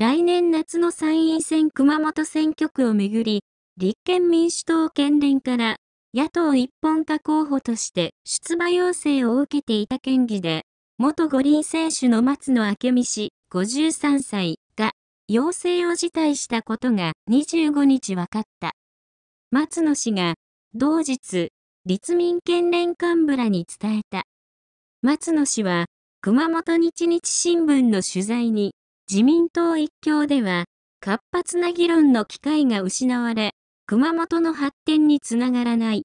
来年夏の参院選熊本選挙区をめぐり、立憲民主党県連から野党一本化候補として出馬要請を受けていた県議で、元五輪選手の松野明美氏53歳が要請を辞退したことが25日分かった。松野氏が同日、立民県連幹部らに伝えた。松野氏は熊本日日新聞の取材に自民党一強では、活発な議論の機会が失われ、熊本の発展につながらない。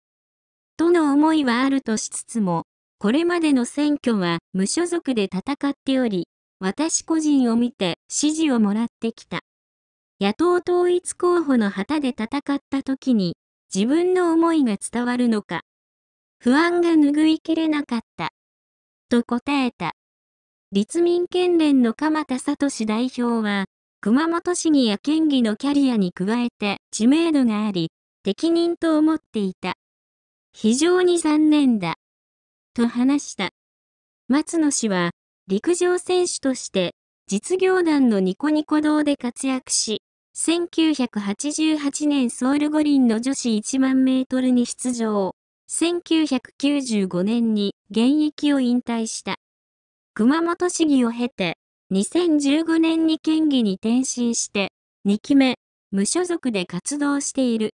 との思いはあるとしつつも、これまでの選挙は無所属で戦っており、私個人を見て支持をもらってきた。野党統一候補の旗で戦った時に、自分の思いが伝わるのか。不安が拭いきれなかった。と答えた。立民県連の鎌田聡代表は、熊本市議や県議のキャリアに加えて知名度があり、適任と思っていた。非常に残念だ。と話した。松野氏は、陸上選手として、実業団のニコニコ堂で活躍し、1988年ソウル五輪の女子1万メートルに出場。1995年に現役を引退した。熊本市議を経て、2 0 1 5年に県議に転身して、2期目、無所属で活動している。